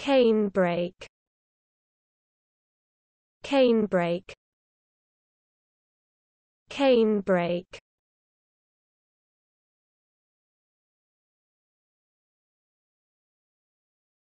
Canebrake Canebrake Canebrake